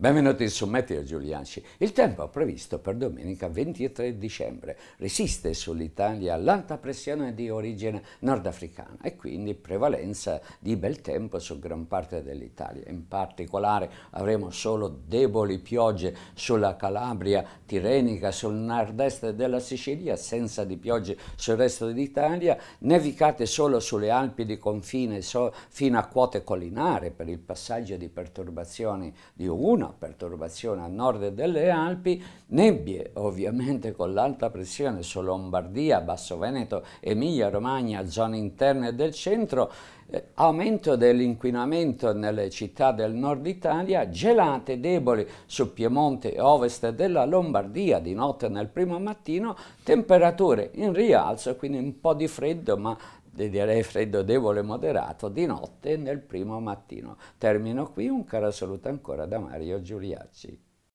Benvenuti su Meteo Giulianci. Il tempo previsto per domenica 23 dicembre resiste sull'Italia l'alta pressione di origine nordafricana e quindi prevalenza di bel tempo su gran parte dell'Italia. In particolare avremo solo deboli piogge sulla Calabria Tirenica, sul nord-est della Sicilia, senza di piogge sul resto d'Italia, nevicate solo sulle Alpi di confine so, fino a quote collinare per il passaggio di perturbazioni di una perturbazione a nord delle Alpi, nebbie ovviamente con l'alta pressione su Lombardia, Basso Veneto, Emilia Romagna, zone interne del centro, eh, aumento dell'inquinamento nelle città del nord Italia, gelate deboli su Piemonte e ovest della Lombardia di notte nel primo mattino, temperature in rialzo, quindi un po' di freddo ma direi eh, freddo debole moderato, di notte nel primo mattino. Termino qui, un caro saluto ancora da Mario Giuliacci.